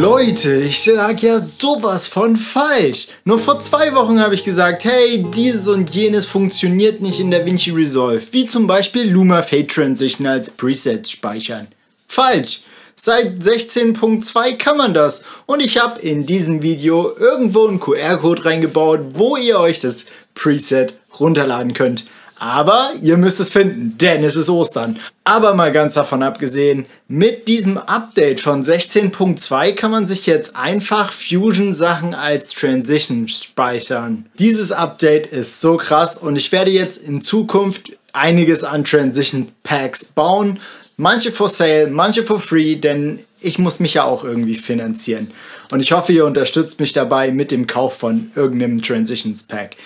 Leute, ich lag ja sowas von falsch. Nur vor zwei Wochen habe ich gesagt, hey, dieses und jenes funktioniert nicht in DaVinci Resolve, wie zum Beispiel Luma Fade Transition als Presets speichern. Falsch. Seit 16.2 kann man das und ich habe in diesem Video irgendwo einen QR-Code reingebaut, wo ihr euch das Preset runterladen könnt. Aber ihr müsst es finden, denn es ist Ostern. Aber mal ganz davon abgesehen, mit diesem Update von 16.2 kann man sich jetzt einfach Fusion-Sachen als Transition speichern. Dieses Update ist so krass und ich werde jetzt in Zukunft einiges an Transition Packs bauen. Manche for sale, manche for free, denn ich muss mich ja auch irgendwie finanzieren. Und ich hoffe, ihr unterstützt mich dabei mit dem Kauf von irgendeinem Transitions Pack.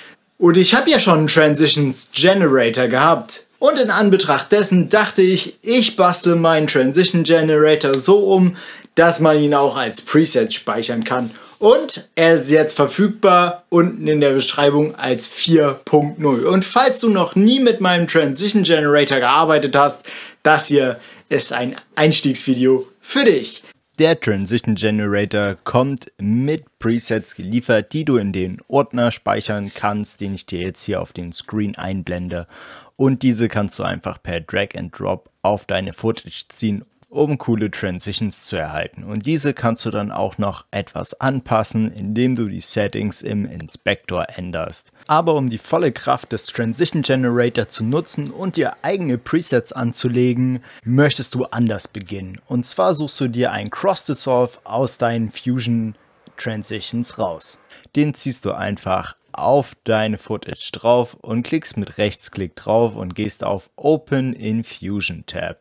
Und ich habe ja schon einen Transitions Generator gehabt. Und in Anbetracht dessen dachte ich, ich bastle meinen Transition Generator so um, dass man ihn auch als Preset speichern kann. Und er ist jetzt verfügbar unten in der Beschreibung als 4.0. Und falls du noch nie mit meinem Transition Generator gearbeitet hast, das hier ist ein Einstiegsvideo für dich. Der Transition Generator kommt mit Presets geliefert, die du in den Ordner speichern kannst, den ich dir jetzt hier auf den Screen einblende. Und diese kannst du einfach per Drag and Drop auf deine Footage ziehen um coole Transitions zu erhalten. Und diese kannst du dann auch noch etwas anpassen, indem du die Settings im Inspektor änderst. Aber um die volle Kraft des Transition Generator zu nutzen und dir eigene Presets anzulegen, möchtest du anders beginnen. Und zwar suchst du dir ein Cross-Dissolve aus deinen Fusion Transitions raus. Den ziehst du einfach auf deine Footage drauf und klickst mit Rechtsklick drauf und gehst auf Open in Fusion Tab.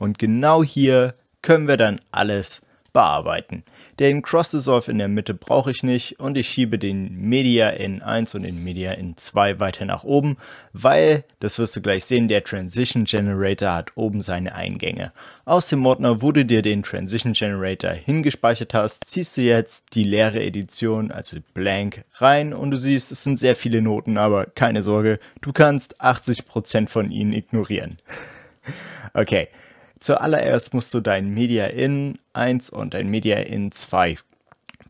Und genau hier können wir dann alles bearbeiten. Den Cross Dissolve in der Mitte brauche ich nicht und ich schiebe den Media in 1 und den Media in 2 weiter nach oben, weil, das wirst du gleich sehen, der Transition Generator hat oben seine Eingänge. Aus dem Ordner, wo du dir den Transition Generator hingespeichert hast, ziehst du jetzt die leere Edition, also Blank, rein und du siehst, es sind sehr viele Noten, aber keine Sorge, du kannst 80% von ihnen ignorieren. okay. Zuallererst musst du dein Media In 1 und dein Media In 2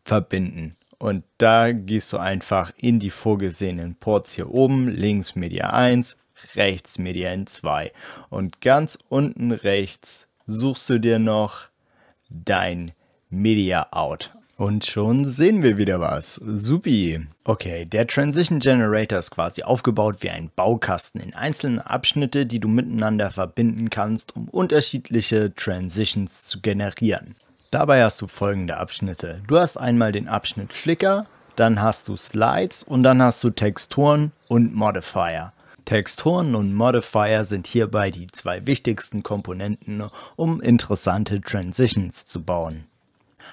verbinden. Und da gehst du einfach in die vorgesehenen Ports hier oben, links Media 1, rechts Media In 2. Und ganz unten rechts suchst du dir noch dein Media Out und schon sehen wir wieder was. Supi. Okay, der Transition Generator ist quasi aufgebaut wie ein Baukasten in einzelne Abschnitte, die du miteinander verbinden kannst, um unterschiedliche Transitions zu generieren. Dabei hast du folgende Abschnitte. Du hast einmal den Abschnitt Flicker, dann hast du Slides und dann hast du Texturen und Modifier. Texturen und Modifier sind hierbei die zwei wichtigsten Komponenten, um interessante Transitions zu bauen.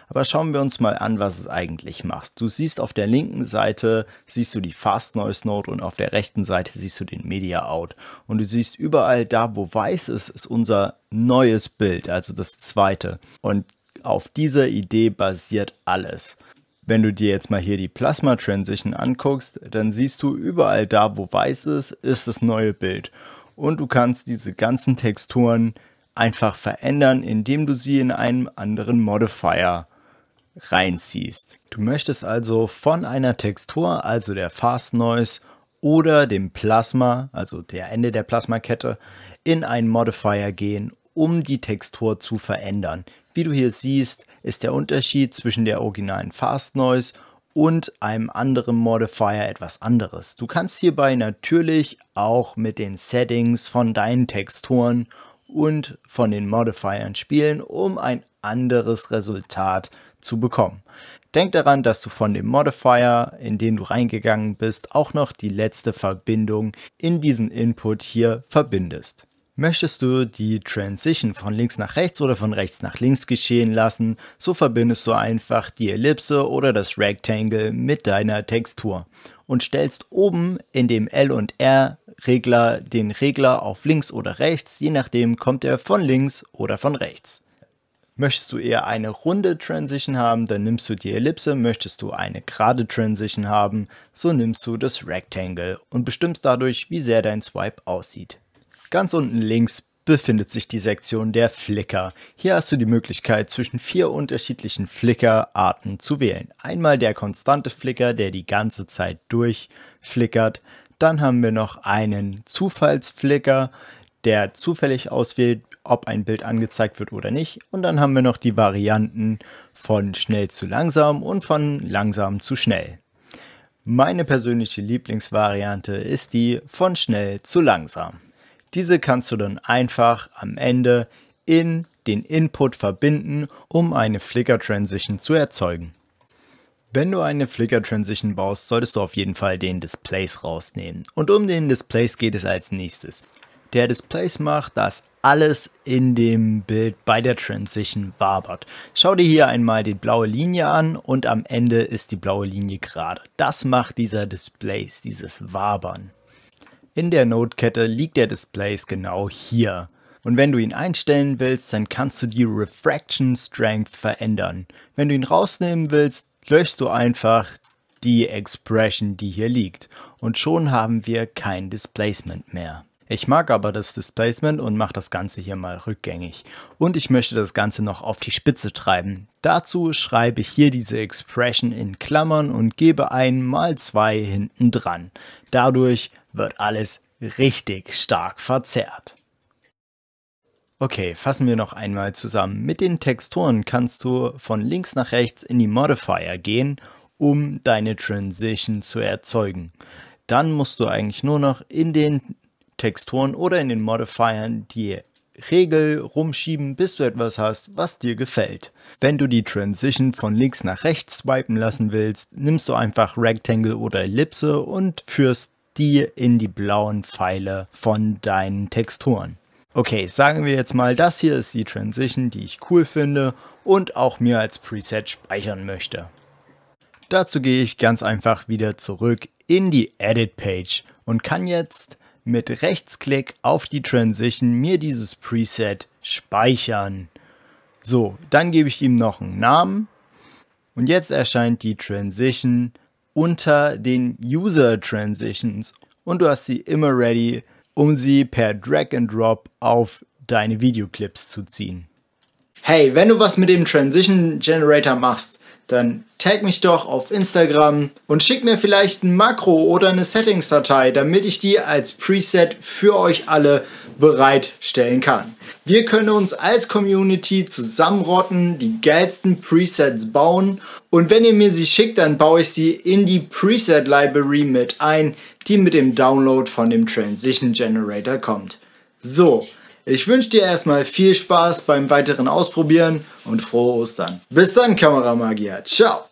Aber schauen wir uns mal an, was es eigentlich macht. Du siehst auf der linken Seite, siehst du die Fast Noise Node und auf der rechten Seite siehst du den Media Out. Und du siehst überall da, wo weiß ist, ist unser neues Bild, also das zweite. Und auf dieser Idee basiert alles. Wenn du dir jetzt mal hier die Plasma Transition anguckst, dann siehst du überall da, wo weiß ist, ist das neue Bild. Und du kannst diese ganzen Texturen einfach verändern, indem du sie in einem anderen Modifier reinziehst. Du möchtest also von einer Textur, also der Fast Noise oder dem Plasma, also der Ende der Plasmakette, in einen Modifier gehen, um die Textur zu verändern. Wie du hier siehst, ist der Unterschied zwischen der originalen Fast Noise und einem anderen Modifier etwas anderes. Du kannst hierbei natürlich auch mit den Settings von deinen Texturen und von den Modifiern spielen, um ein anderes Resultat zu zu bekommen. Denk daran, dass du von dem Modifier, in den du reingegangen bist, auch noch die letzte Verbindung in diesen Input hier verbindest. Möchtest du die Transition von links nach rechts oder von rechts nach links geschehen lassen, so verbindest du einfach die Ellipse oder das Rectangle mit deiner Textur und stellst oben in dem L und R Regler den Regler auf links oder rechts, je nachdem kommt er von links oder von rechts. Möchtest du eher eine runde Transition haben, dann nimmst du die Ellipse. Möchtest du eine gerade Transition haben, so nimmst du das Rectangle und bestimmst dadurch, wie sehr dein Swipe aussieht. Ganz unten links befindet sich die Sektion der Flicker. Hier hast du die Möglichkeit, zwischen vier unterschiedlichen Flicker-Arten zu wählen. Einmal der konstante Flicker, der die ganze Zeit durchflickert. Dann haben wir noch einen Zufallsflicker, der zufällig auswählt, ob ein Bild angezeigt wird oder nicht. Und dann haben wir noch die Varianten von schnell zu langsam und von langsam zu schnell. Meine persönliche Lieblingsvariante ist die von schnell zu langsam. Diese kannst du dann einfach am Ende in den Input verbinden, um eine Flickr transition zu erzeugen. Wenn du eine Flickr transition baust, solltest du auf jeden Fall den Displays rausnehmen. Und um den Displays geht es als nächstes. Der Displays macht, dass alles in dem Bild bei der Transition wabert. Schau dir hier einmal die blaue Linie an und am Ende ist die blaue Linie gerade. Das macht dieser Displays, dieses Wabern. In der Notkette liegt der Displays genau hier. Und wenn du ihn einstellen willst, dann kannst du die Refraction Strength verändern. Wenn du ihn rausnehmen willst, löschst du einfach die Expression, die hier liegt. Und schon haben wir kein Displacement mehr. Ich mag aber das Displacement und mache das Ganze hier mal rückgängig. Und ich möchte das Ganze noch auf die Spitze treiben. Dazu schreibe ich hier diese Expression in Klammern und gebe ein mal 2 hinten dran. Dadurch wird alles richtig stark verzerrt. Okay, fassen wir noch einmal zusammen. Mit den Texturen kannst du von links nach rechts in die Modifier gehen, um deine Transition zu erzeugen. Dann musst du eigentlich nur noch in den Texturen oder in den Modifiern die Regel rumschieben, bis du etwas hast, was dir gefällt. Wenn du die Transition von links nach rechts swipen lassen willst, nimmst du einfach Rectangle oder Ellipse und führst die in die blauen Pfeile von deinen Texturen. Okay, sagen wir jetzt mal, das hier ist die Transition, die ich cool finde und auch mir als Preset speichern möchte. Dazu gehe ich ganz einfach wieder zurück in die Edit Page und kann jetzt mit Rechtsklick auf die Transition mir dieses Preset speichern. So, dann gebe ich ihm noch einen Namen und jetzt erscheint die Transition unter den User Transitions und du hast sie immer ready, um sie per Drag and Drop auf deine Videoclips zu ziehen. Hey, wenn du was mit dem Transition Generator machst, dann tag mich doch auf Instagram und schick mir vielleicht ein Makro oder eine Settings-Datei, damit ich die als Preset für euch alle bereitstellen kann. Wir können uns als Community zusammenrotten, die geilsten Presets bauen und wenn ihr mir sie schickt, dann baue ich sie in die Preset Library mit ein, die mit dem Download von dem Transition Generator kommt. So, ich wünsche dir erstmal viel Spaß beim weiteren Ausprobieren und frohe Ostern. Bis dann, Kameramagier. Ciao!